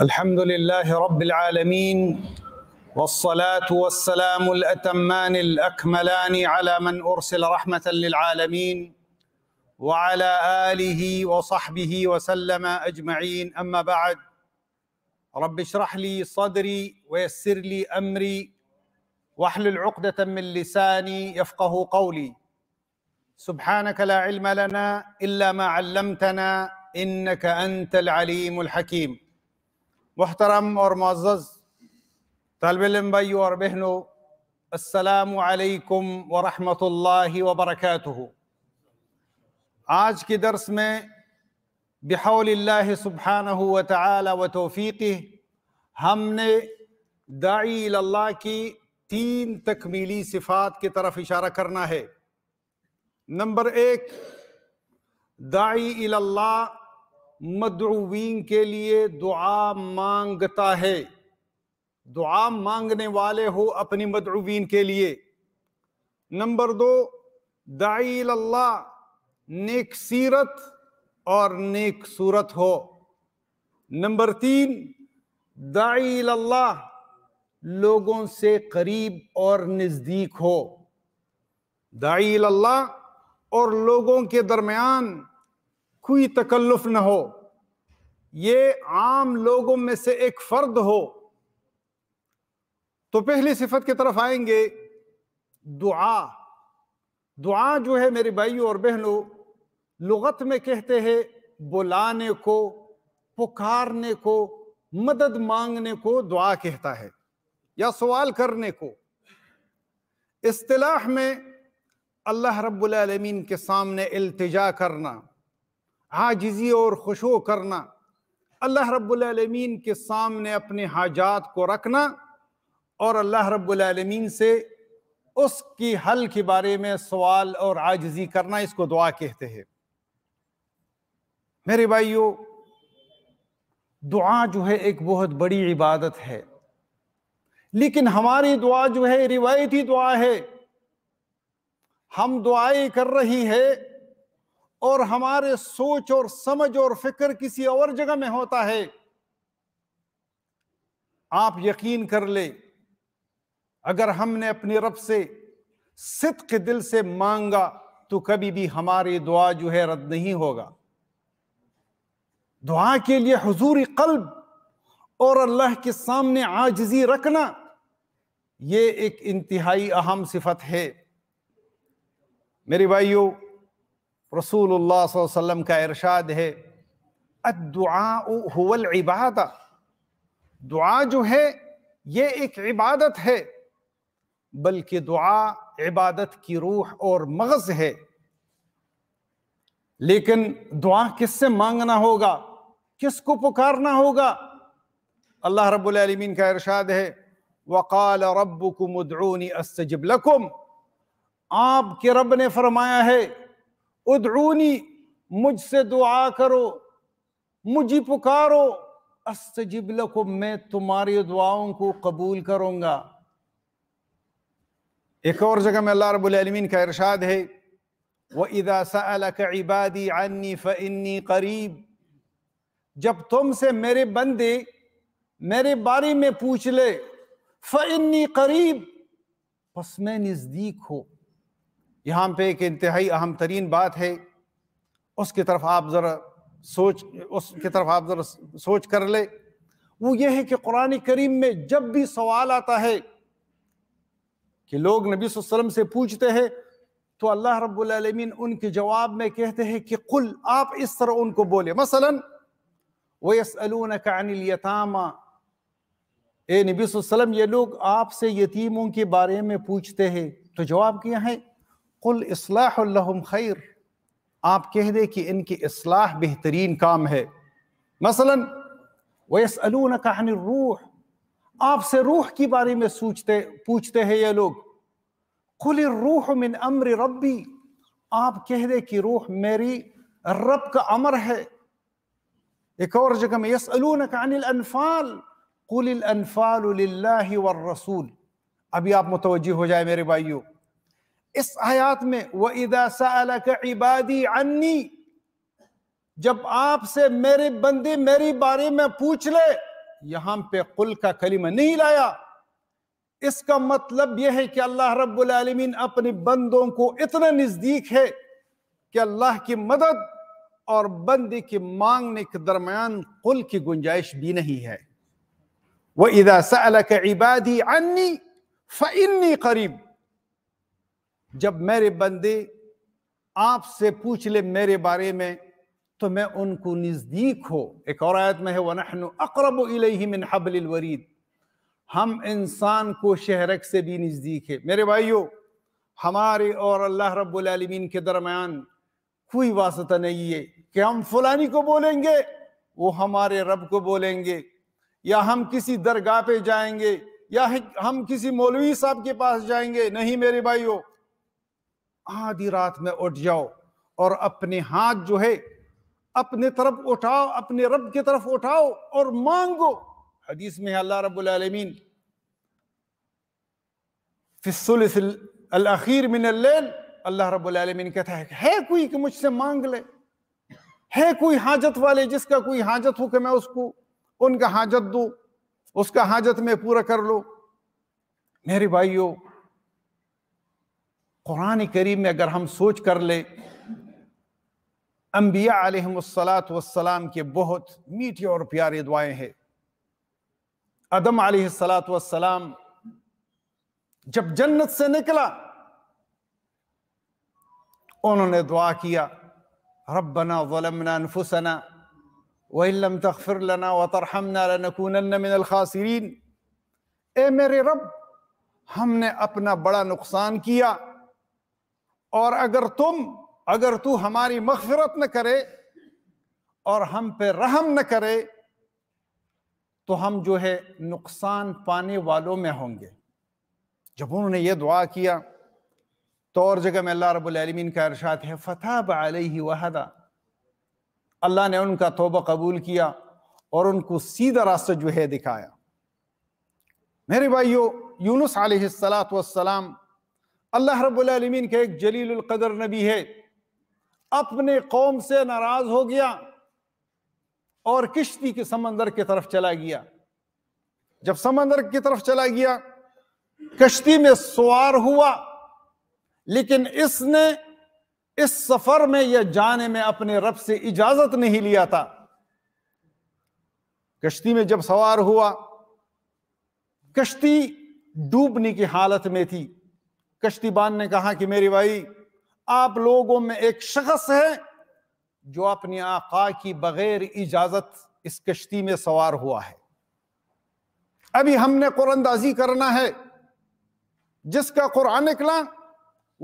الحمد لله رب العالمين والصلاة والسلام الأتمان الأكملان على من أرسل رحمة للعالمين وعلى آله وصحبه وسلم أجمعين أما بعد رب اشرح لي صدري ويسر لي أمري واحلل عقدة من لساني يفقه قولي سبحانك لا علم لنا إلا ما علمتنا انك انت العلیم الحکیم محترم اور معزز طالب علم بھائی اور بہنوں السلام علیکم ورحمۃ اللہ وبرکاتہ آج کے درس میں بحول اللہ سبحانہ و توفیقی ہم نے داعی اللہ کی تین تکمیلی صفات کی طرف اشارہ کرنا ہے نمبر ایک اللہ مدعوین کے لیے دعا مانگتا ہے دعا مانگنے والے ہو اپنی مدعوین کے لیے نمبر دو دعی اللہ نیک سیرت اور نیک صورت ہو نمبر تین دعی اللہ لوگوں سے قریب اور نزدیک ہو دعی اللہ اور لوگوں کے درمیان کوئی تکلف نہ ہو یہ عام لوگوں میں سے ایک فرد ہو تو پہلی صفت کی طرف آئیں گے دعا دعا جو ہے میرے بھائیوں اور بہنوں لغت میں کہتے ہیں بلانے کو پکارنے کو مدد مانگنے کو دعا کہتا ہے یا سوال کرنے کو اصطلاح میں اللہ رب العالمین کے سامنے التجا کرنا اور خوشو کرنا اللہ رب العالمین کے سامنے اپنے حاجات کو رکھنا اور اللہ رب العالمین سے اس کی حل کے بارے میں سوال اور عاجزی کرنا اس کو دعا کہتے ہیں میرے بھائیو دعا جو ہے ایک بہت بڑی عبادت ہے لیکن ہماری دعا جو ہے روایتی دعا ہے ہم دعائیں کر رہی ہے اور ہمارے سوچ اور سمجھ اور فکر کسی اور جگہ میں ہوتا ہے آپ یقین کر لے اگر ہم نے اپنی رب سے صدق دل سے مانگا تو کبھی بھی ہماری دعا جو ہے رد نہیں ہوگا دعا کے لیے حضوری قلب اور اللہ کے سامنے عاجزی رکھنا یہ ایک انتہائی اہم صفت ہے میرے بھائیوں رسول اللہ صلی اللہ علیہ وسلم کا ارشاد ہے الدعاء هو العبادہ دعا جو ہے یہ ایک عبادت ہے بلکہ دعا عبادت کی روح اور مغز ہے لیکن دعا کس سے مانگنا ہوگا کس کو پکارنا ہوگا اللہ رب العالمین کا ارشاد ہے وقال ربکم ادعونی استجب لکم آپ کے رب نے فرمایا ہے ادعونی مجھ سے دعا کرو مجھے پکارو استجب لکم میں تمہاری دعاؤں کو قبول کروں گا ایک اور جگہ میں اللہ رب العالمین کا ارشاد ہے وَإِذَا سَأَلَكَ عِبَادِي عَنِّي فَإِنِّي قَرِيب جب تم سے میرے بندے میرے بارے میں پوچھ لے فَإِنِّي قَرِيب پس میں نزدیک ہو یہاں پہ ایک انتہائی اہم ترین بات ہے اس کی طرف آپ ذرا سوچ اس کی طرف آپ ذرا سوچ کر لے وہ یہ ہے کہ قرآن کریم میں جب بھی سوال آتا ہے کہ لوگ نبی صلی اللہ علیہ وسلم سے پوچھتے ہیں تو اللہ رب العالمین ان کے جواب میں کہتے ہیں کہ قل آپ اس طرح ان کو بولے مثلا وَيَسْأَلُونَكَ عَنِ الْيَتَامَ اے نبی صلی اللہ علیہ وسلم یہ لوگ آپ سے یتیموں کے بارے میں پوچھتے ہیں تو جواب کیا ہے قل اصلاح الحم خیر آپ کہہ دے کہ ان کی اصلاح بہترین کام ہے مثلا وَيَسْأَلُونَكَ عَنِ روح آپ سے روح کے بارے میں سوچتے پوچھتے ہیں یہ لوگ قُلِ روح مِنْ امر ربی آپ کہہ دے کہ روح میری رب کا امر ہے ایک اور جگہ میں یس الفال قل الانفال للہ والرسول ابھی آپ متوجہ ہو جائے میرے بھائیوں اس آیات میں وَإِذَا سَأَلَكَ عِبَادِي عَنِّي جب آپ سے میرے بندے میری بارے میں پوچھ لے یہاں پہ قل کا کلمہ نہیں لایا اس کا مطلب یہ ہے کہ اللہ رب العالمین اپنے بندوں کو اتنا نزدیک ہے کہ اللہ کی مدد اور بندی کی مانگنے کے درمیان قل کی گنجائش بھی نہیں ہے وَإِذَا سَأَلَكَ عِبَادِي عَنِّي فَإِنِّي قریب جب میرے بندے آپ سے پوچھ لے میرے بارے میں تو میں ان کو نزدیک ہو ایک اور آیت میں ہے وَنَحْنُ أَقْرَبُ إِلَيْهِ مِنْ حَبْلِ الْوَرِيدِ ہم انسان کو شہرک سے بھی نزدیک ہے میرے بھائیو ہمارے اور اللہ رب العالمین کے درمیان کوئی واسطہ نہیں ہے کہ ہم فلانی کو بولیں گے وہ ہمارے رب کو بولیں گے یا ہم کسی درگاہ پہ جائیں گے یا ہم کسی مولوی صاحب کے پاس جائیں گے نہیں میرے بھائیو آدھی رات میں اٹھ جاؤ اور اپنے ہاتھ جو ہے اپنے طرف اٹھاؤ اپنے رب کی طرف اٹھاؤ اور مانگو حدیث میں اللہ رب العالمین فی الثلث الاخیر من اللیل اللہ رب العالمین کہتا ہے ہے کوئی کہ مجھ سے مانگ لے ہے کوئی حاجت والے جس کا کوئی حاجت ہو کہ میں اس کو ان کا حاجت دوں اس کا حاجت میں پورا کر لو میرے بھائیو قرآن کریم میں اگر ہم سوچ کر لیں انبیاء علیہ السلات والسلام کے بہت میٹھی اور پیاری دعائیں ہیں عدم علیہ السلات والسلام جب جنت سے نکلا انہوں نے دعا کیا ربنا ظلمنا انفسنا وَإِن لَمْ تَغْفِرْ لَنَا وَتَرْحَمْنَا لَنَكُونَنَّ مِنَ الْخَاسِرِينَ اے میرے رب ہم نے اپنا بڑا نقصان کیا اور اگر تم اگر تو ہماری مغفرت نہ کرے اور ہم پہ رحم نہ کرے تو ہم جو ہے نقصان پانے والوں میں ہوں گے جب انہوں نے یہ دعا کیا تو اور جگہ میں اللہ رب العالمین کا ارشاد ہے فتح علیہ وحدہ اللہ نے ان کا توبہ قبول کیا اور ان کو سیدھا راستہ جو ہے دکھایا میرے بھائیو یونس علیہ السلط والسلام السلام اللہ رب العالمین کے ایک جلیل القدر نبی ہے اپنے قوم سے ناراض ہو گیا اور کشتی کے سمندر کی طرف چلا گیا جب سمندر کی طرف چلا گیا کشتی میں سوار ہوا لیکن اس نے اس سفر میں یا جانے میں اپنے رب سے اجازت نہیں لیا تھا کشتی میں جب سوار ہوا کشتی ڈوبنے کی حالت میں تھی کشتی بان نے کہا کہ میری بھائی آپ لوگوں میں ایک شخص ہے جو اپنی آقا کی بغیر اجازت اس کشتی میں سوار ہوا ہے ابھی ہم نے قرآن کرنا ہے جس کا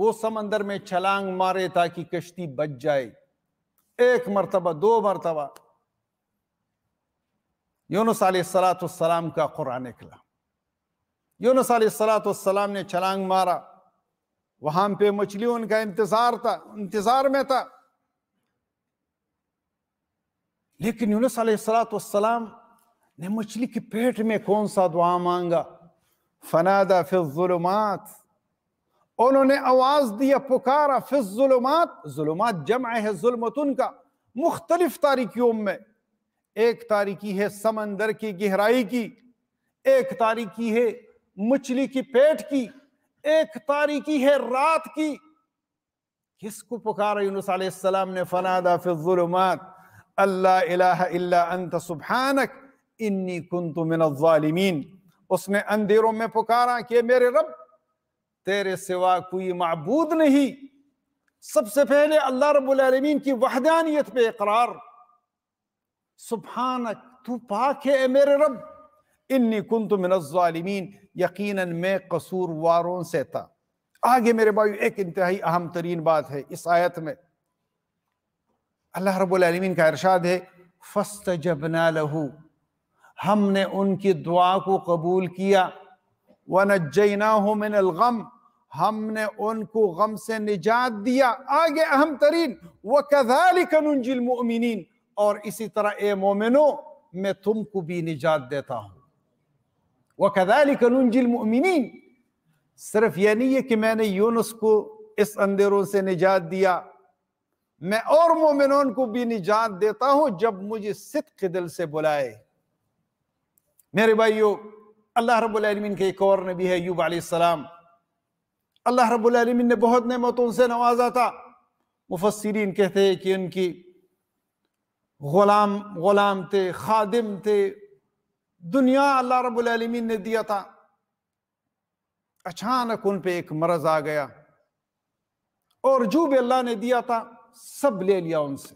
وہ سمندر میں چھلانگ مارے تاکہ کشتی بچ جائے ایک مرتبہ دو مرتبہ علیہ السلاۃ السلام کا قرآن نکلا یونس علیہ السلاۃ السلام نے چھلانگ مارا وہاں پہ مچھلیوں کا انتظار تھا انتظار میں تھا لیکن یونس علیہ السلام نے مچھلی کی پیٹ میں کون سا دعا مانگا فی الظلمات انہوں نے آواز دیا پکارا فی الظلمات ظلمات جمع ہے کا مختلف تاریکیوں میں ایک تاریکی ہے سمندر کی گہرائی کی ایک تاریکی ہے مچھلی کی پیٹ کی ایک تاریکی ہے رات کی کس کو پکار فنادہ اللہ الہ الا انت سبحانک انی کنت من الظالمین اس نے اندھیروں میں پکارا کہ میرے رب تیرے سوا کوئی معبود نہیں سب سے پہلے اللہ رب العالمین کی وحدانیت پہ اقرار سبحانک تو پاک ہے اے میرے رب انی کنت من الظالمین یقیناً میں قصور واروں سے تھا آگے میرے بھائی ایک انتہائی اہم ترین بات ہے اس آیت میں اللہ رب العالمین کا ارشاد ہے فَاسْتَجَبْنَا لَهُ ہم نے ان کی دعا کو قبول کیا وَنَجَّيْنَاهُ مِنَ الْغَمِ ہم نے ان کو غم سے نجات دیا آگے اہم ترین وَكَذَلِكَ نُنْجِ الْمُؤْمِنِينَ اور اسی طرح اے مومنوں میں تم کو بھی نجات دیتا ہوں صرف یہ نہیں ہے کہ میں نے یونس کو اس اندھیروں سے نجات دیا میں اور مومنون کو بھی نجات دیتا ہوں جب مجھے صدق دل سے بلائے میرے بھائیو اللہ رب العالمین کے ایک اور نبی ہے ایوب علیہ السلام اللہ رب العالمین نے بہت نعمتوں سے نوازا تھا مفسرین کہتے ہیں کہ ان کی غلام غلام تھے خادم تھے دنیا اللہ رب العالمین نے دیا تھا اچانک ان پہ ایک مرض آ گیا اور جو بھی اللہ نے دیا تھا سب لے لیا ان سے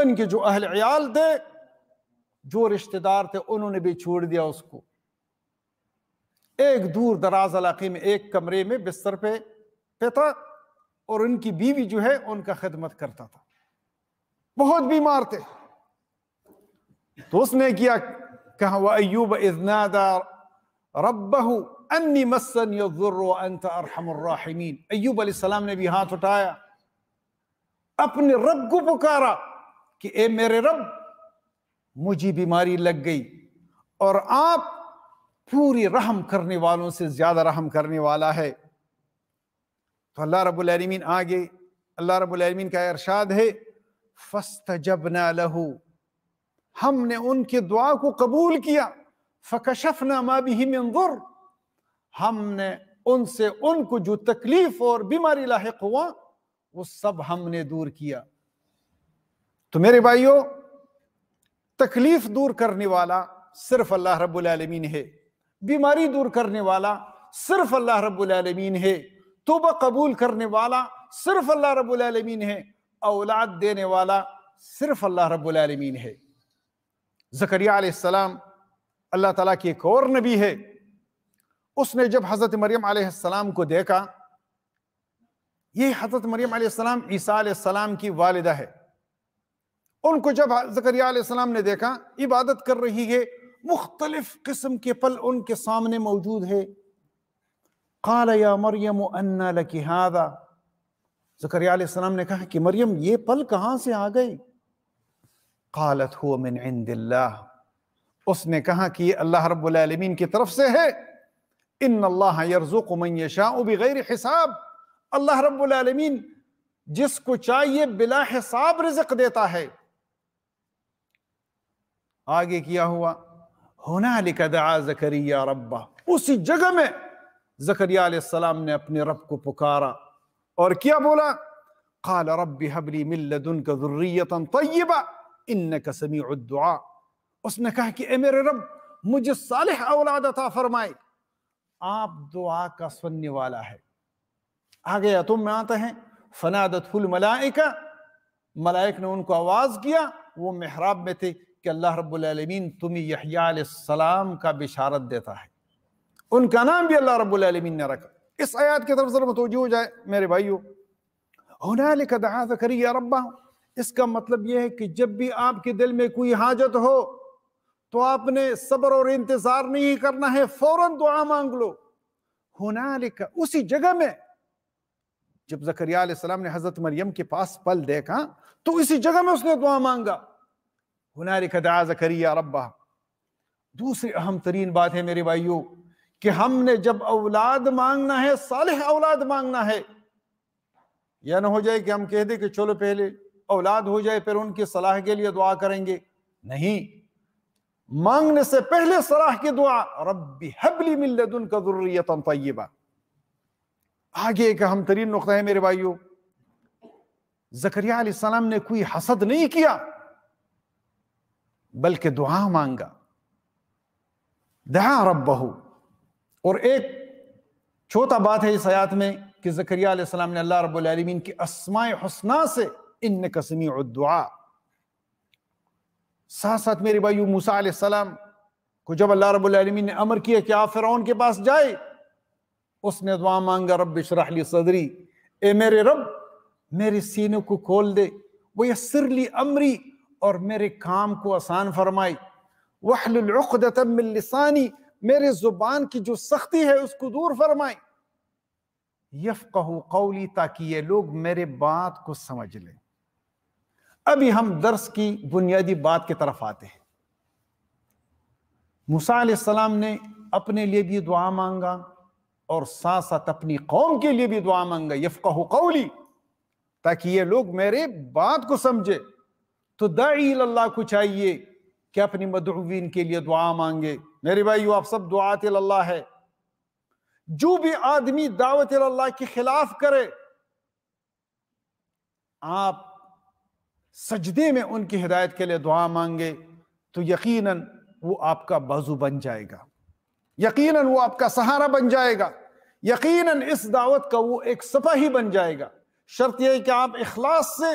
ان کے جو اہل عیال تھے جو رشتہ دار تھے انہوں نے بھی چھوڑ دیا اس کو ایک دور دراز علاقے میں ایک کمرے میں بستر پہ پہ تھا اور ان کی بیوی جو ہے ان کا خدمت کرتا تھا بہت بیمار تھے تو اس نے کیا کہا وَأَيُوبَ اِذْ نَادَا رَبَّهُ أَنِّي مَسَّنْ يَذُّرُّ وَأَنْتَ أَرْحَمُ الرَّاحِمِينَ ایوب علیہ السلام نے بھی ہاتھ اٹھایا اپنے رب کو پکارا کہ اے میرے رب مجھے بیماری لگ گئی اور آپ پوری رحم کرنے والوں سے زیادہ رحم کرنے والا ہے تو اللہ رب العالمین آگے اللہ رب العالمین کا ارشاد ہے فَاسْتَجَبْنَا لَهُ ہم نے ان کے دعا کو قبول کیا فکشف نامہ بھی ہی میں ہم نے ان سے ان کو جو تکلیف اور بیماری لاحق ہوا وہ سب ہم نے دور کیا تو میرے بھائیوں تکلیف دور کرنے والا صرف اللہ رب العالمین ہے بیماری دور کرنے والا صرف اللہ رب العالمین ہے توبہ قبول کرنے والا صرف اللہ رب العالمین ہے اولاد دینے والا صرف اللہ رب العالمین ہے زکریہ علیہ السلام اللہ تعالیٰ کی ایک اور نبی ہے اس نے جب حضرت مریم علیہ السلام کو دیکھا یہ حضرت مریم علیہ السلام عیسیٰ علیہ السلام کی والدہ ہے ان کو جب زکریہ علیہ السلام نے دیکھا عبادت کر رہی ہے مختلف قسم کے پل ان کے سامنے موجود ہے یا مریم زکریہ علیہ السلام نے کہا کہ مریم یہ پل کہاں سے آ گئی قالت هو من عند اللہ اس نے کہا کہ یہ اللہ رب العالمین کی طرف سے ہے ان اللہ یرزق من یشاء بغیر حساب اللہ رب العالمین جس کو چاہیے بلا حساب رزق دیتا ہے آگے کیا ہوا ہنالک دعا زکریا ربہ اسی جگہ میں زکریا علیہ السلام نے اپنے رب کو پکارا اور کیا بولا قال رب حبلی من لدنک ذریتا طیبہ انکا سمیع الدعا اس نے کہا کہ اے میرے رب مجھے صالح اولاد عطا فرمائے آپ دعا کا سننے والا ہے آگے اتم میں آتا ہے فنادت الملائکہ ملائک نے ان کو آواز کیا وہ محراب میں تھے کہ اللہ رب العالمین تمہیں یحییٰ علیہ السلام کا بشارت دیتا ہے ان کا نام بھی اللہ رب العالمین نے رکھا اس آیات کے طرف ذرا متوجہ ہو جائے میرے بھائیو ہنالک دعا ذکریہ ربہ اس کا مطلب یہ ہے کہ جب بھی آپ کے دل میں کوئی حاجت ہو تو آپ نے صبر اور انتظار نہیں کرنا ہے فوراً دعا مانگ لو ہنالک اسی جگہ میں جب علیہ السلام نے حضرت مریم کے پاس پل دیکھا تو اسی جگہ میں اس نے دعا مانگا ہنالک دعا زکریہ ربہ دوسری اہم ترین بات ہے میرے بھائیوں کہ ہم نے جب اولاد مانگنا ہے صالح اولاد مانگنا ہے یا نہ ہو جائے کہ ہم کہہ دیں کہ چلو پہلے اولاد ہو جائے پھر ان کی صلاح کے لیے دعا کریں گے نہیں مانگنے سے پہلے صلاح کی دعا ربی حبلی من لدن کا ذریتا طیبہ آگے ایک اہم ترین نقطہ ہے میرے بھائیو زکریہ علیہ السلام نے کوئی حسد نہیں کیا بلکہ دعا مانگا دعا ربہ اور ایک چھوٹا بات ہے اس حیات میں کہ زکریہ علیہ السلام نے اللہ رب العالمین کی اسماء حسنہ سے ان کا سمیع الدعا ساتھ ساتھ میرے بھائیو موسیٰ علیہ السلام کو جب اللہ رب العالمین نے امر کیا کہ آپ فرعون کے پاس جائے اس نے دعا مانگا رب شرح لی صدری اے میرے رب میرے سینے کو کھول دے وہ یسر لی امری اور میرے کام کو آسان فرمائی وحل العقدت من لسانی میرے زبان کی جو سختی ہے اس کو دور فرمائے یفقہ قولی تاکہ یہ لوگ میرے بات کو سمجھ لیں ابھی ہم درس کی بنیادی بات کی طرف آتے ہیں موسیٰ علیہ السلام نے اپنے لیے بھی دعا مانگا اور ساتھ ساتھ اپنی قوم کے لیے بھی دعا مانگا یفقہ قولی تاکہ یہ لوگ میرے بات کو سمجھے تو دعی اللہ کو چاہیے کہ اپنی مدعوین کے لیے دعا مانگے میرے بھائیو آپ سب دعات اللہ ہے جو بھی آدمی دعوت اللہ کے خلاف کرے آپ سجدے میں ان کی ہدایت کے لیے دعا مانگے تو یقیناً وہ آپ کا بازو بن جائے گا یقیناً وہ آپ کا سہارا بن جائے گا یقیناً اس دعوت کا وہ ایک سپاہی ہی بن جائے گا شرط یہ ہے کہ آپ اخلاص سے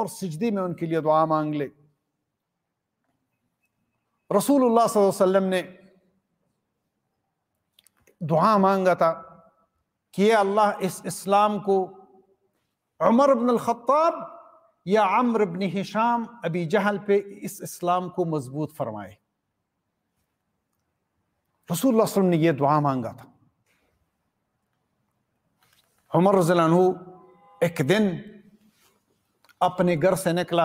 اور سجدی میں ان کے لیے دعا مانگ لے رسول اللہ صلی اللہ علیہ وسلم نے دعا مانگا تھا کہ اللہ اس اسلام کو عمر بن الخطاب یا عمر بن حشام ابی جہل پہ اس اسلام کو مضبوط فرمائے رسول اللہ علیہ وسلم نے یہ دعا مانگا تھا عمر رضی اللہ عنہ ایک دن اپنے گھر سے نکلا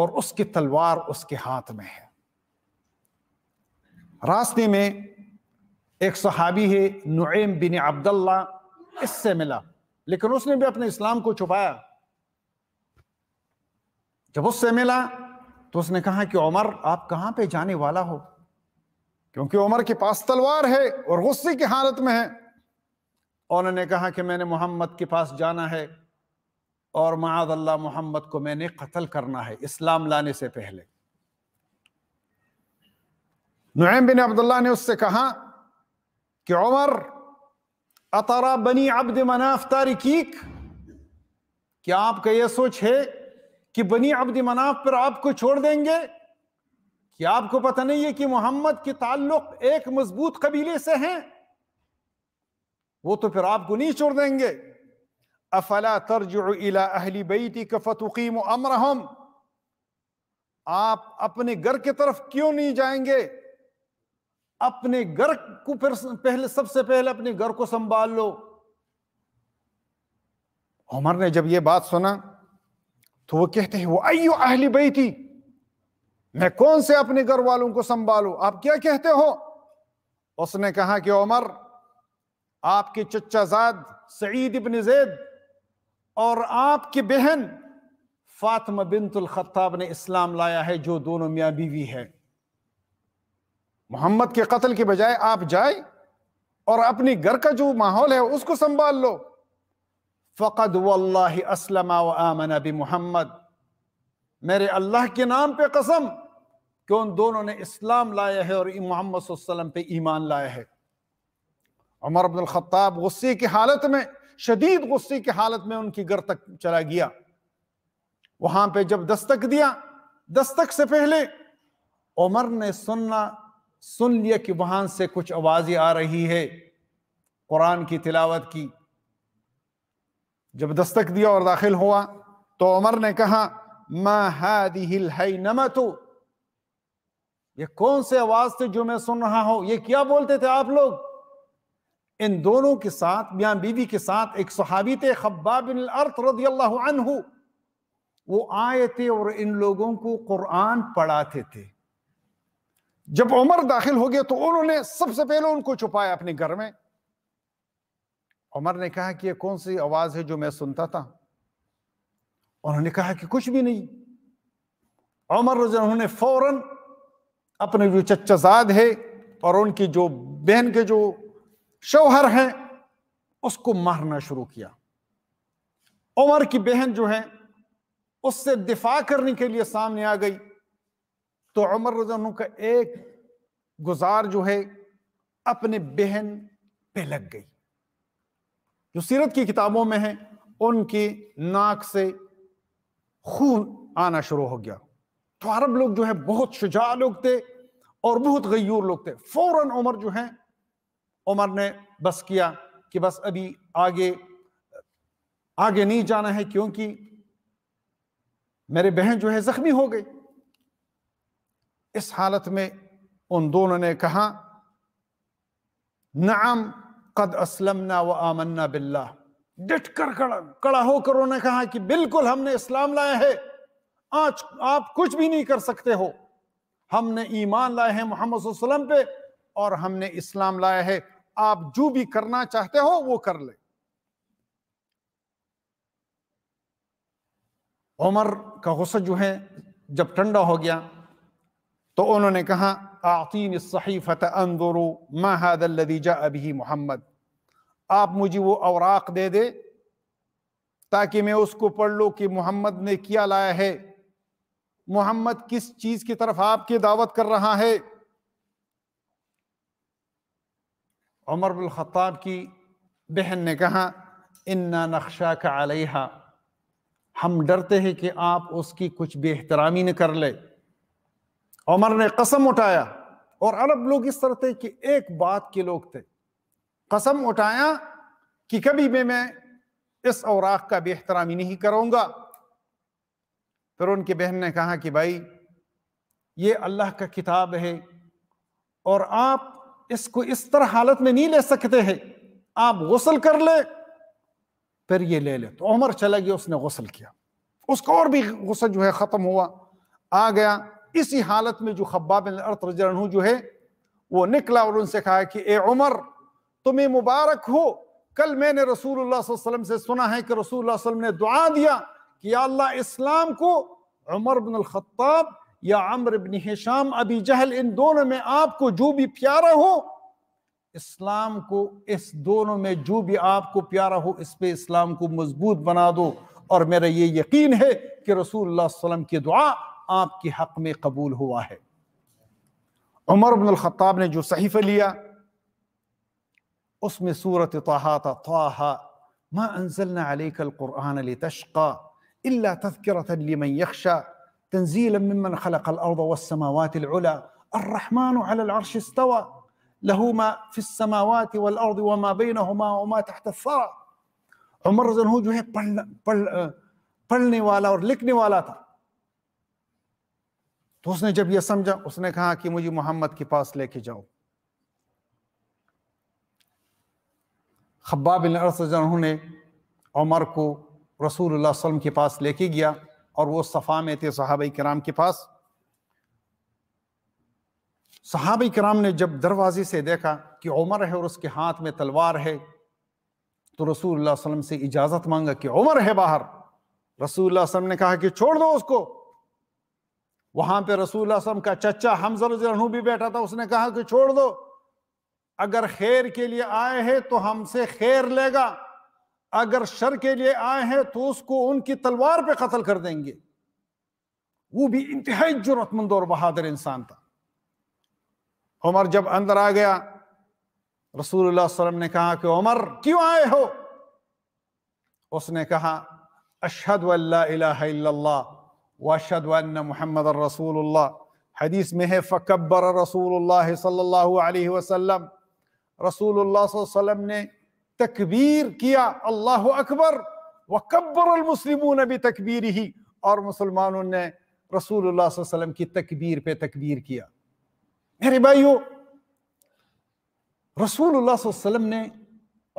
اور اس کی تلوار اس کے ہاتھ میں ہے راستے میں ایک صحابی ہے نعیم بن عبداللہ اس سے ملا لیکن اس نے بھی اپنے اسلام کو چھپایا جب اس سے ملا تو اس نے کہا کہ عمر آپ کہاں پہ جانے والا ہو کیونکہ عمر کے پاس تلوار ہے اور غصے کی حالت میں ہے اور میں نے محمد کے پاس جانا ہے اور معاذ اللہ محمد کو میں نے قتل کرنا ہے اسلام لانے سے پہلے نعیم بن عبداللہ نے اس سے کہا کہ عمر اطارا بنی عبد مناف تاریکیک کیا آپ کا یہ سوچ ہے کہ بنی عبد مناف پر آپ کو چھوڑ دیں گے کیا آپ کو پتہ نہیں ہے کہ محمد کے تعلق ایک مضبوط قبیلے سے ہیں وہ تو پھر آپ کو نہیں چھوڑ دیں گے افلا ترجع الی اہل کفت فتقیم و آپ اپنے گھر کی طرف کیوں نہیں جائیں گے اپنے گھر کو پھر پہلے سب سے پہلے اپنے گھر کو سنبھال لو عمر نے جب یہ بات سنا تو وہ کہتے ہیں وہ ایو اہلی بیتی تھی میں کون سے اپنے گھر والوں کو سنبھالوں آپ کیا کہتے ہو اس نے کہا کہ عمر آپ کے چچا زاد سعید ابن زید اور آپ کی بہن فاطمہ بنت الخطاب نے اسلام لایا ہے جو دونوں میاں بیوی ہے محمد کے قتل کے بجائے آپ جائے اور اپنی گھر کا جو ماحول ہے اس کو سنبھال لو فقد اسلم و آمن محمد میرے اللہ کے نام پہ قسم کہ ان دونوں نے اسلام لایا ہے اور محمد صلی اللہ علیہ وسلم پہ ایمان لایا ہے عمر بن الخطاب کی حالت میں شدید غصے کی حالت میں ان کی گھر تک چلا گیا وہاں پہ جب دستک دیا دستک سے پہلے عمر نے سننا سن لیا کہ وہاں سے کچھ آوازیں آ رہی ہے قرآن کی تلاوت کی جب دستک دیا اور داخل ہوا تو عمر نے کہا یہ کون سے آواز تھے جو میں سن رہا ہوں یہ کیا بولتے تھے آپ لوگ ان دونوں کے ساتھ بی بیوی کے ساتھ ایک صحابی تھے خباب بن الارت رضی اللہ عنہ وہ آئے تھے اور ان لوگوں کو قرآن پڑھاتے تھے جب عمر داخل ہو گئے تو انہوں نے سب سے پہلے ان کو چھپایا اپنے گھر میں عمر نے کہا کہ یہ کون سی آواز ہے جو میں سنتا تھا انہوں نے کہا کہ کچھ بھی نہیں عمر رضی رجن نے فوراً اپنے جو چچزاد ہے اور ان کی جو بہن کے جو شوہر ہیں اس کو مارنا شروع کیا عمر کی بہن جو ہے اس سے دفاع کرنے کے لیے سامنے آ گئی تو عمر رضی رجن کا ایک گزار جو ہے اپنے بہن پہ لگ گئی جو سیرت کی کتابوں میں ہیں ان کی ناک سے خون آنا شروع ہو گیا تو عرب لوگ جو ہے بہت شجاع لوگ تھے اور بہت غیور لوگ تھے فوراً عمر جو ہیں عمر نے بس کیا کہ بس ابھی آگے آگے نہیں جانا ہے کیونکہ میرے بہن جو ہے زخمی ہو گئی اس حالت میں ان دونوں نے کہا نعم قد اسلمنا و آمنا باللہ ڈٹ کر کڑا ہو کر انہوں نے کہا کہ بالکل ہم نے اسلام لایا ہے آج آپ کچھ بھی نہیں کر سکتے ہو ہم نے ایمان لائے ہیں محمد صلی اللہ علیہ وسلم پہ اور ہم نے اسلام لایا ہے آپ جو بھی کرنا چاہتے ہو وہ کر لے عمر کا غصہ جو ہے جب ٹنڈا ہو گیا تو انہوں نے کہا ما هذا الذی جاء به محمد آپ مجھے وہ اوراق دے دے تاکہ میں اس کو پڑھ لوں کہ محمد نے کیا لایا ہے محمد کس چیز کی طرف آپ کی دعوت کر رہا ہے عمر بن الخطاب کی بہن نے کہا انقشہ کا علیہ ہم ڈرتے ہیں کہ آپ اس کی کچھ بے احترامی نہ کر لے عمر نے قسم اٹھایا اور عرب لوگ اس طرح تھے کہ ایک بات کے لوگ تھے قسم اٹھایا کہ کبھی بھی میں اس اوراق کا بھی احترامی نہیں کروں گا پھر ان کی بہن نے کہا کہ بھائی یہ اللہ کا کتاب ہے اور آپ اس کو اس طرح حالت میں نہیں لے سکتے ہیں آپ غسل کر لے پھر یہ لے لے تو عمر چلا گیا اس نے غسل کیا اس کا اور بھی غسل جو ہے ختم ہوا آ گیا اسی حالت میں جو خباب بن الارت رضی اللہ جو ہے وہ نکلا اور ان سے کہا کہ اے عمر تمہیں مبارک ہو کل میں نے رسول اللہ صلی اللہ علیہ وسلم سے سنا ہے کہ رسول اللہ صلی اللہ علیہ وسلم نے دعا دیا کہ یا اللہ اسلام کو عمر بن الخطاب یا عمر بن حشام ابی جہل ان دونوں میں آپ کو جو بھی پیارا ہو اسلام کو اس دونوں میں جو بھی آپ کو پیارا ہو اس پہ اسلام کو مضبوط بنا دو اور میرا یہ یقین ہے کہ رسول اللہ صلی اللہ علیہ وسلم کی دعا آپ کی حق میں قبول ہوا ہے عمر بن الخطاب نے جو صحیفہ لیا اس میں سورت طاہا طاہا ما انزلنا عليك القرآن لتشقى إلا تذكرة لمن يخشى تنزيلا ممن خلق الأرض والسماوات العلى الرحمن على العرش استوى له ما في السماوات والأرض وما بينهما وما تحت الثرى عمر زنهوج هي پلنے والا اور لکھنے والا تھا تو اس نے جب یہ سمجھا اس نے کہا کہ مجھے محمد کے پاس لے کے جاؤ خباب نے عمر کو رسول اللہ صلی اللہ علیہ وسلم کے پاس لے کے گیا اور وہ صفا میں تھے صحابہ کرام کے پاس صحابہ کرام نے جب دروازے سے دیکھا کہ عمر ہے اور اس کے ہاتھ میں تلوار ہے تو رسول اللہ صلی اللہ علیہ وسلم سے اجازت مانگا کہ عمر ہے باہر رسول اللہ صلی اللہ علیہ وسلم نے کہا کہ چھوڑ دو اس کو وہاں پہ رسول اللہ علیہ وسلم کا چچا عنہ بھی بیٹھا تھا اس نے کہا کہ چھوڑ دو اگر خیر کے لیے آئے ہیں تو ہم سے خیر لے گا اگر شر کے لیے آئے ہیں تو اس کو ان کی تلوار پہ قتل کر دیں گے وہ بھی انتہائی جرت مند اور بہادر انسان تھا عمر جب اندر آ گیا رسول اللہ علیہ وسلم نے کہا کہ عمر کیوں آئے ہو اس نے کہا الہ الا اللہ واشهد ان محمد رسول اللہ حدیث فکبر رسول اللہ صلی اللہ علیہ وسلم رسول اللہ وسلم نے تکبیر کیا اللہ اکبر وکبر المسلمون نے ہی اور مسلمانوں نے رسول اللہ وسلم کی تکبیر پہ تکبیر کیا میرے بھائیو رسول اللہ نے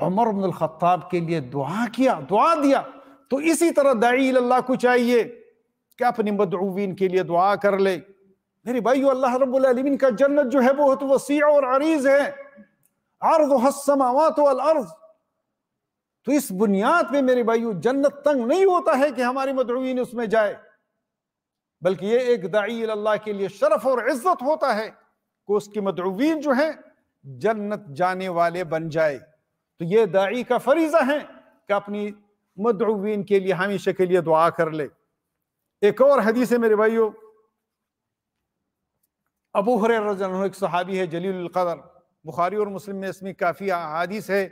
عمر بن الخطاب کے لیے دعا کیا دعا دیا تو اسی طرح دعی اللہ کو چاہیے کہ اپنی مدعوین کے لیے دعا کر لے میرے بھائیو اللہ رب العالمین کا جنت جو ہے بہت وسیع اور عریض ہے عرض و والارض تو اس بنیاد پہ میرے بھائیو جنت تنگ نہیں ہوتا ہے کہ ہمارے مدعوین اس میں جائے بلکہ یہ ایک دعی اللہ کے لیے شرف اور عزت ہوتا ہے کہ اس کی مدعوین جو ہیں جنت جانے والے بن جائے تو یہ دعی کا فریضہ ہے کہ اپنی مدعوین کے لیے ہمیشہ کے لیے دعا کر لے ایک اور حدیث ہے میرے بھائیو ابو رضی اللہ عنہ ایک صحابی ہے جلیل القدر بخاری اور مسلم میں اس میں کافی حادث ہے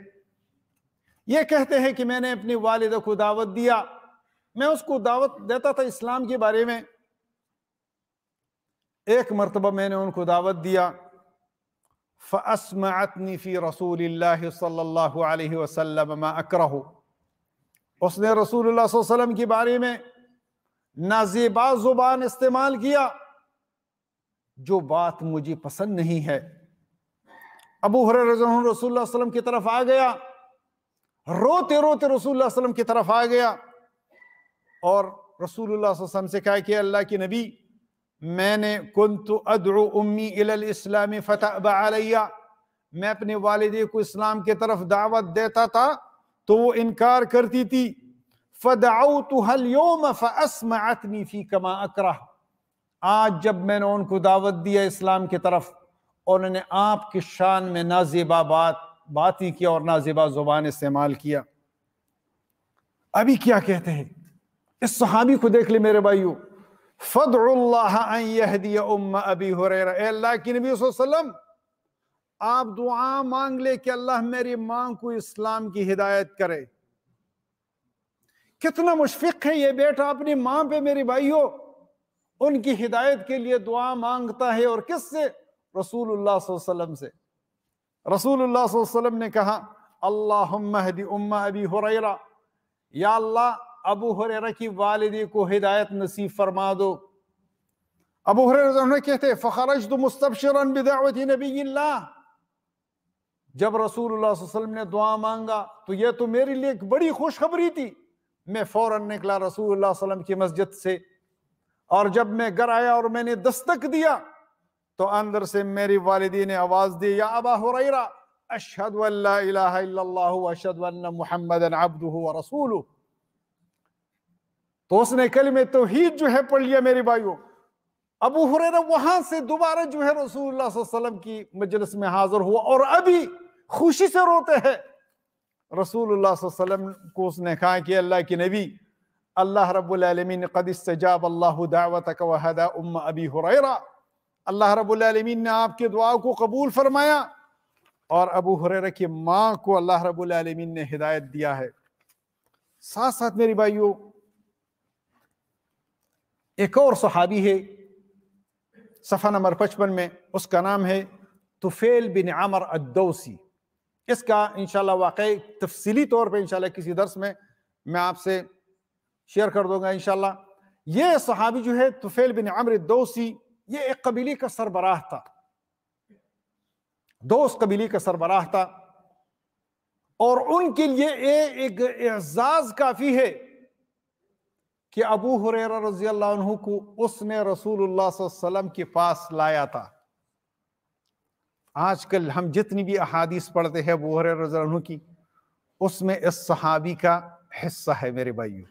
یہ کہتے ہیں کہ میں نے اپنی والدہ کو دعوت دیا میں اس کو دعوت دیتا تھا اسلام کے بارے میں ایک مرتبہ میں نے ان کو دعوت دیا فَأَسْمَعَتْنِ فِي اللَّهِ صَلَّى صلی اللہ علیہ وسلم أَكْرَهُ اس نے رسول اللہ صلی اللہ علیہ وسلم کے بارے میں زبان استعمال کیا جو بات مجھے پسند نہیں ہے ابو رضی اللہ رسول اللہ علیہ وسلم کی طرف آ گیا روتے روتے رسول اللہ علیہ وسلم کی طرف آ گیا اور رسول اللہ علیہ وسلم سے کہا کہ اللہ کے نبی میں نے کنت ادعو امی الاسلام فتح علیہ میں اپنے والدے کو اسلام کی طرف دعوت دیتا تھا تو وہ انکار کرتی تھی فدعوتها اليوم فاسمعتني فی کما اكره آج جب میں نے ان کو دعوت دیا اسلام کی طرف اور انہوں نے آپ کی شان میں نازیبا بات بات ہی کیا اور نازیبا زبان استعمال کیا ابھی کیا کہتے ہیں اس صحابی کو دیکھ لے میرے بھائیو فدعو اللہ ان یهدی ام ابی حریرہ اے اللہ کی نبی صلی اللہ علیہ وسلم آپ دعا مانگ لے کہ اللہ میری ماں کو اسلام کی ہدایت کرے کتنا مشفق ہے یہ بیٹا اپنی ماں پہ میری بھائیو ان کی ہدایت کے لیے دعا مانگتا ہے اور کس سے رسول اللہ صلی اللہ علیہ وسلم سے رسول اللہ صلی اللہ علیہ وسلم نے کہا اللہ حریرہ یا اللہ ابو حریرہ کی والدی کو ہدایت نصیب فرما دو ابو حریرہ نے کہتے فخرجت بدعوت نبی اللہ جب رسول اللہ صلی اللہ علیہ وسلم نے دعا مانگا تو یہ تو میرے لیے ایک بڑی خوشخبری تھی میں فوراً نکلا رسول اللہ صلی اللہ علیہ وسلم کی مسجد سے اور جب میں گھر آیا اور میں نے دستک دیا تو اندر سے میری والدی نے آواز دی یا ابا حریرہ اشہدو ان لا الہ الا اللہ و اشہدو ان محمد عبدہ و رسولہ تو اس نے کلمہ توحید جو ہے پڑھ لیا میری بائیو ابو حریرہ وہاں سے دوبارہ جو ہے رسول اللہ صلی اللہ علیہ وسلم کی مجلس میں حاضر ہوا اور ابھی خوشی سے روتے ہیں رسول اللہ صلی اللہ علیہ وسلم کو اس نے کہا کہ اللہ کے نبی اللہ رب العالمین قد استجاب اللہ وحدا ام ابی حریرہ اللہ رب العالمین نے آپ کے دعا کو قبول فرمایا اور ابو حریرہ کی ماں کو اللہ رب العالمین نے ہدایت دیا ہے ساتھ ساتھ میری بھائیوں ایک اور صحابی ہے صفحہ نمبر پچپن میں اس کا نام ہے بن عمر الدوسی اس کا انشاءاللہ واقعی تفصیلی طور پہ انشاءاللہ کسی درس میں میں آپ سے شیئر کر دوں گا انشاءاللہ یہ صحابی جو ہے تفیل بن عمر دوسی یہ ایک قبیلی کا سربراہ تھا دوست قبیلی کا سربراہ تھا اور ان کے لیے ایک اعزاز کافی ہے کہ ابو حریرہ رضی اللہ عنہ کو اس نے رسول اللہ صلی اللہ علیہ وسلم کے پاس لایا تھا آج کل ہم جتنی بھی احادیث پڑھتے ہیں عنہ کی اس میں اس صحابی کا حصہ ہے میرے بھائیوں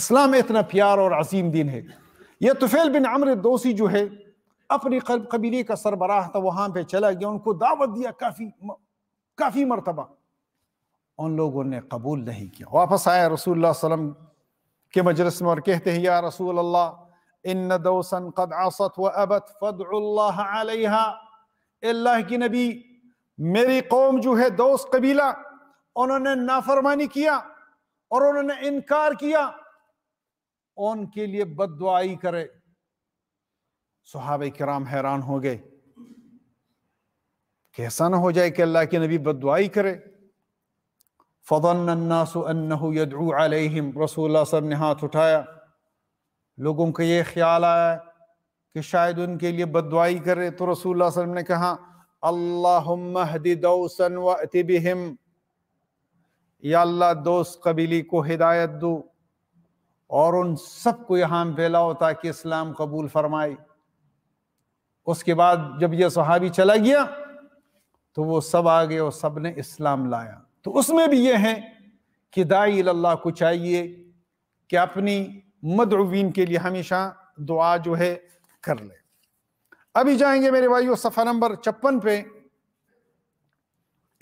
اسلام اتنا پیار اور عظیم دین ہے یہ طفیل بن عمر دوسی جو ہے اپنی قبیلے کا سربراہ تھا وہاں پہ چلا گیا ان کو دعوت دیا کافی کافی مرتبہ ان لوگوں نے قبول نہیں کیا واپس آیا رسول اللہ علیہ وسلم کے مجلس میں اور کہتے ہیں یا رسول اللہ قد عصت و ابت فدع اللہ علیہ اللہ کی نبی میری قوم جو ہے دوست قبیلہ انہوں نے نافرمانی کیا اور انہوں نے انکار کیا ان کے لیے دعائی کرے صحابہ کرام حیران ہو گئے کیسا نہ ہو جائے کہ اللہ کے نبی دعائی کرے علیہم رسول اللہ صلی اللہ علیہ وسلم نے ہاتھ اٹھایا لوگوں کا یہ خیال آیا کہ شاید ان کے لیے بدوائی کرے تو رسول اللہ علیہ وسلم نے کہا اللہ دوست قبیلی کو ہدایت دو اور ان سب کو یہاں تاکہ اسلام قبول فرمائے اس کے بعد جب یہ صحابی چلا گیا تو وہ سب آگے اور سب نے اسلام لایا تو اس میں بھی یہ ہے کہ دائی اللہ کو چاہیے کہ اپنی مدعوین کے لیے ہمیشہ دعا جو ہے کر لے ابھی جائیں گے میرے بھائیو صفحہ نمبر چپن پہ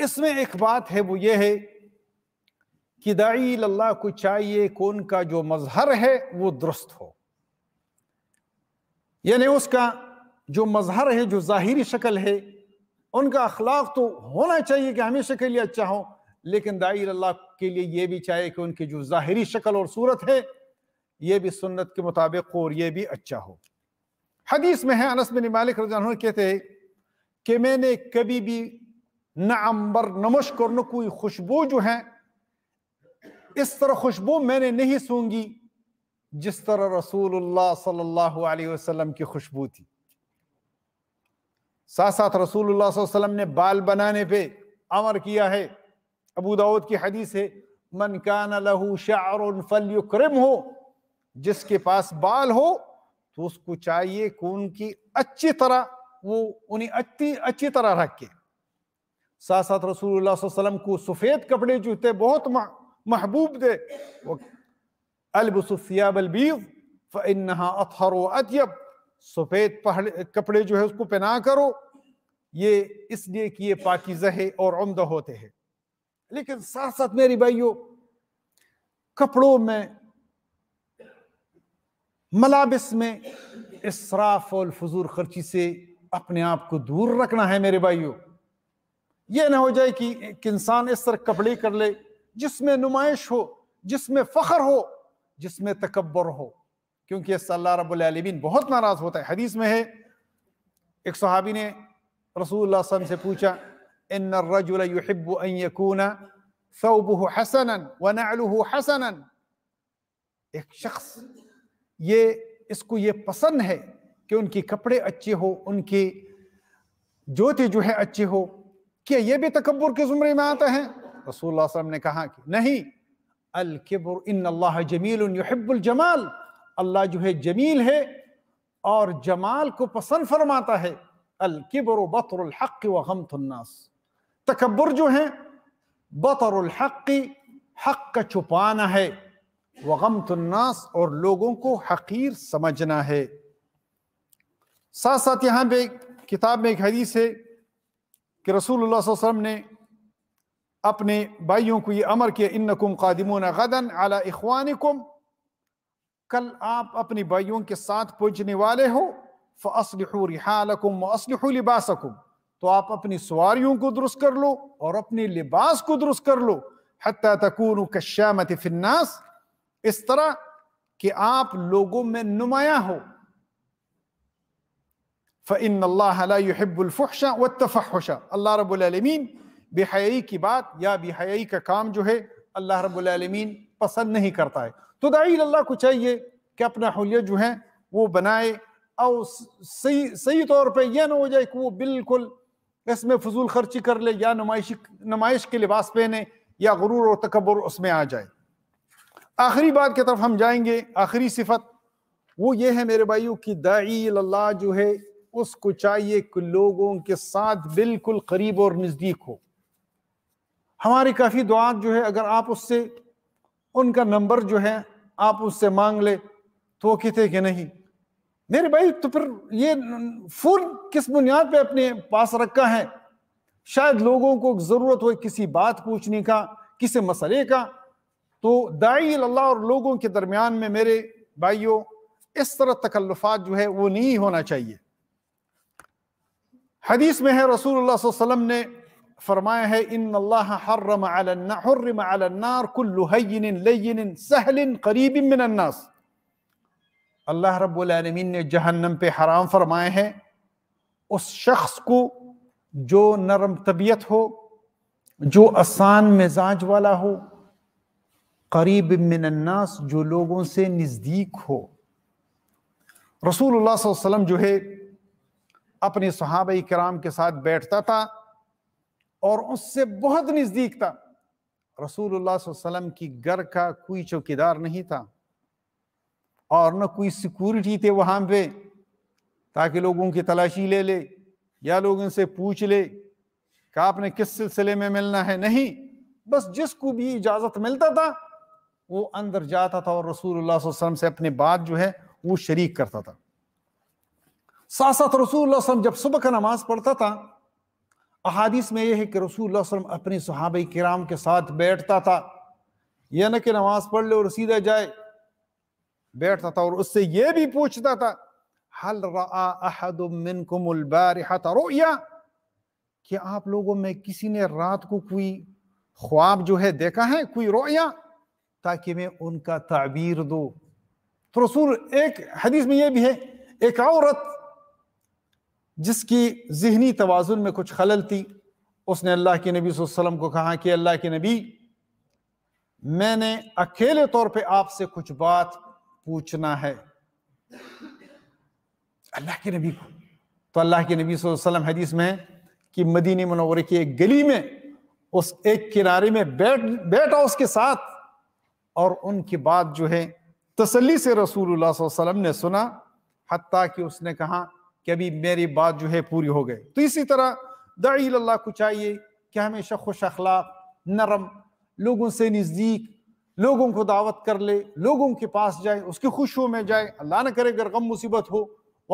اس میں ایک بات ہے وہ یہ ہے کہ داعی اللہ کو چاہیے کہ ان کا جو مظہر ہے وہ درست ہو یعنی اس کا جو مظہر ہے جو ظاہری شکل ہے ان کا اخلاق تو ہونا چاہیے کہ ہمیشہ کے لیے اچھا ہو لیکن دائل اللہ کے لیے یہ بھی چاہیے کہ ان کی جو ظاہری شکل اور صورت ہے یہ بھی سنت کے مطابق اور یہ بھی اچھا ہو حدیث میں ہے انس بن مالک رضی اللہ عنہ کہتے ہیں کہ میں نے کبھی بھی نہ اس طرح خوشبو میں نے نہیں سونگی جس طرح رسول اللہ صلی اللہ علیہ وسلم کی خوشبو تھی ساتھ ساتھ رسول اللہ صلی اللہ علیہ وسلم نے بال بنانے پہ امر کیا ہے ابو داود کی حدیث ہے من کان لہو شعر فلیکرم ہو جس کے پاس بال ہو تو اس کو چاہیے کہ ان کی اچھی طرح وہ انہیں اتنی اچھی طرح رکھے ساتھ ساتھ رسول اللہ صلی اللہ علیہ وسلم کو سفید کپڑے جوتے بہت محبوب دے الب فانها اطہر و سفید کپڑے جو ہے اس کو پہنا کرو یہ اس لیے کہ یہ پاکیزہ ہے اور عمدہ ہوتے ہیں لیکن ساتھ ساتھ میری بھائیو کپڑوں میں ملابس میں اسراف اور فضور خرچی سے اپنے آپ کو دور رکھنا ہے میرے بھائیوں یہ نہ ہو جائے کہ ایک انسان اس طرح کپڑے کر لے جس میں نمائش ہو جس میں فخر ہو جس میں تکبر ہو کیونکہ اس اللہ رب العالمین بہت ناراض ہوتا ہے حدیث میں ہے ایک صحابی نے رسول اللہ صلی اللہ علیہ وسلم سے پوچھا ان ان الرجل يحب يكون ثوبه حسنا حسنا ونعله ایک شخص یہ اس کو یہ پسند ہے کہ ان کی کپڑے اچھے ہو ان کی جوتی جو ہے اچھے ہو کیا یہ بھی تکبر کے زمرے میں آتا ہے رسول اللہ صلی اللہ علیہ وسلم نے کہا کہ نہیں الکبر ان اللہ جمیل یحب الجمال اللہ جو ہے جمیل ہے اور جمال کو پسند فرماتا ہے الکبر بطر الحق و غمت الناس تکبر جو ہے بطر الحق حق کا چھپانا ہے وغمت الناس اور لوگوں کو حقیر سمجھنا ہے ساتھ ساتھ یہاں پہ کتاب میں ایک حدیث ہے کہ رسول اللہ صلی اللہ علیہ وسلم نے اپنے بھائیوں کو یہ امر کیا انکم قادمون غدن علی اخوانکم کل آپ اپنے بھائیوں کے ساتھ پہنچنے والے ہو فَأَصْلِحُوا رِحَالَكُمْ وَأَصْلِحُوا لِبَاسَكُمْ تو آپ اپنی سواریوں کو درست کر لو اور اپنے لباس کو درست کر لو كَشَّامَةِ فِي النَّاسِ اس طرح کہ آپ لوگوں میں نمایاں ہو فَإِنَّ اللَّهَ لَا يُحِبُّ الْفُحْشَ وَالتَّفَحُّشَ اللہ رب العالمین بے حیائی کی بات یا بے حیائی کا کام جو ہے اللہ رب العالمین پسند نہیں کرتا ہے تو دعی اللہ کو چاہیے کہ اپنا حلیہ جو ہے وہ بنائے او صحیح صحیح طور پہ یہ نہ ہو جائے کہ وہ بالکل اس میں فضول خرچی کر لے یا نمائش نمائش کے لباس پہنے یا غرور اور تکبر اس میں آ جائے آخری بات کی طرف ہم جائیں گے آخری صفت وہ یہ ہے میرے بھائیو کہ داعی اللہ جو ہے اس کو چاہیے کہ لوگوں کے ساتھ بالکل قریب اور نزدیک ہو ہماری کافی دعا جو ہے اگر آپ اس سے ان کا نمبر جو ہے آپ اس سے مانگ لے تو وہ کہتے کہ نہیں میرے بھائی تو پھر یہ فون کس بنیاد پہ اپنے پاس رکھا ہے شاید لوگوں کو ضرورت ہو کسی بات پوچھنے کا کسی مسئلے کا تو دائی اللہ اور لوگوں کے درمیان میں میرے بھائیوں اس طرح تکلفات جو ہے وہ نہیں ہونا چاہیے حدیث میں ہے رسول اللہ صلی اللہ علیہ وسلم نے فرمایا ہے ان اللہ اللہ حرم النار النار کل لین سہل قریب من الناس رب العالمین نے جہنم پہ حرام فرمایا ہے اس شخص کو جو نرم طبیعت ہو جو آسان مزاج والا ہو قریب من الناس جو لوگوں سے نزدیک ہو رسول اللہ صلی اللہ علیہ وسلم جو ہے اپنے صحابہ کرام کے ساتھ بیٹھتا تھا اور اس سے بہت نزدیک تھا رسول اللہ صلی اللہ علیہ وسلم کی گر کا کوئی چوکیدار نہیں تھا اور نہ کوئی سیکورٹی تھے وہاں پہ تاکہ لوگوں کی تلاشی لے لے یا لوگوں سے پوچھ لے کہ آپ نے کس سلسلے میں ملنا ہے نہیں بس جس کو بھی اجازت ملتا تھا وہ اندر جاتا تھا اور رسول اللہ صلی اللہ علیہ وسلم سے اپنے بات جو ہے وہ شریک کرتا تھا ساتھ ساتھ رسول اللہ علیہ وسلم جب صبح کا نماز پڑھتا تھا احادیث میں یہ ہے کہ رسول اللہ علیہ وسلم اپنے صحابہ کرام کے ساتھ بیٹھتا تھا یہ نہ کہ نماز پڑھ لے اور سیدھے جائے بیٹھتا تھا اور اس سے یہ بھی پوچھتا تھا رؤیا کہ آپ لوگوں میں کسی نے رات کو کوئی خواب جو ہے دیکھا ہے کوئی رؤیا تاکہ میں ان کا تعبیر دو تو رسول ایک حدیث میں یہ بھی ہے ایک عورت جس کی ذہنی توازن میں کچھ خلل تھی اس نے اللہ کے نبی صلی اللہ علیہ وسلم کو کہا کہ اللہ کے نبی میں نے اکیلے طور پہ آپ سے کچھ بات پوچھنا ہے اللہ کے نبی کو تو اللہ کے نبی صلی اللہ علیہ وسلم حدیث میں کہ مدینہ منورے کی ایک گلی میں اس ایک کنارے میں بیٹھ بیٹھا اس کے ساتھ اور ان کی بات جو ہے تسلی سے رسول اللہ صلی اللہ علیہ وسلم نے سنا حتیٰ کہ اس نے کہا کہ ابھی میری بات جو ہے پوری ہو گئے تو اسی طرح دعی اللہ کو چاہیے کہ ہمیشہ خوش اخلاق نرم لوگوں سے نزدیک لوگوں کو دعوت کر لے لوگوں کے پاس جائے اس کی خوشیوں میں جائے اللہ نہ کرے اگر غم مصیبت ہو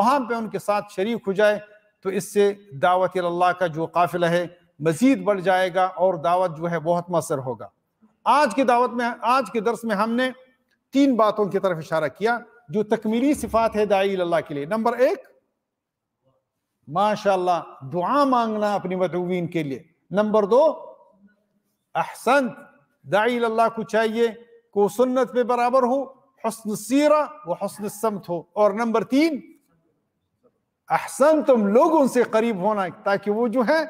وہاں پہ ان کے ساتھ شریک ہو جائے تو اس سے دعوت اللہ کا جو قافلہ ہے مزید بڑھ جائے گا اور دعوت جو ہے بہت مصر ہوگا آج کی دعوت میں آج کے درس میں ہم نے تین باتوں کی طرف اشارہ کیا جو تکمیلی صفات ہے دائی اللہ کے لیے نمبر ایک ماشاءاللہ اللہ دعا مانگنا اپنی مدعوین کے لیے نمبر دو احسن دائی اللہ کو چاہیے کو سنت پہ برابر ہو حسن سیرہ و حسن سمت ہو اور نمبر تین احسن تم لوگوں سے قریب ہونا تاکہ وہ جو ہے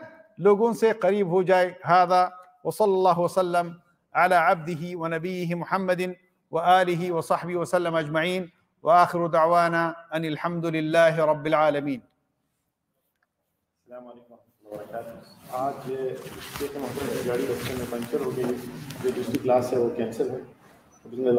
لوگوں سے قریب ہو جائے خدا وصل اللہ وسلم على عبده ونبيه محمد واله وصحبه وسلم اجمعين واخر دعوانا ان الحمد لله رب العالمين. السلام عليكم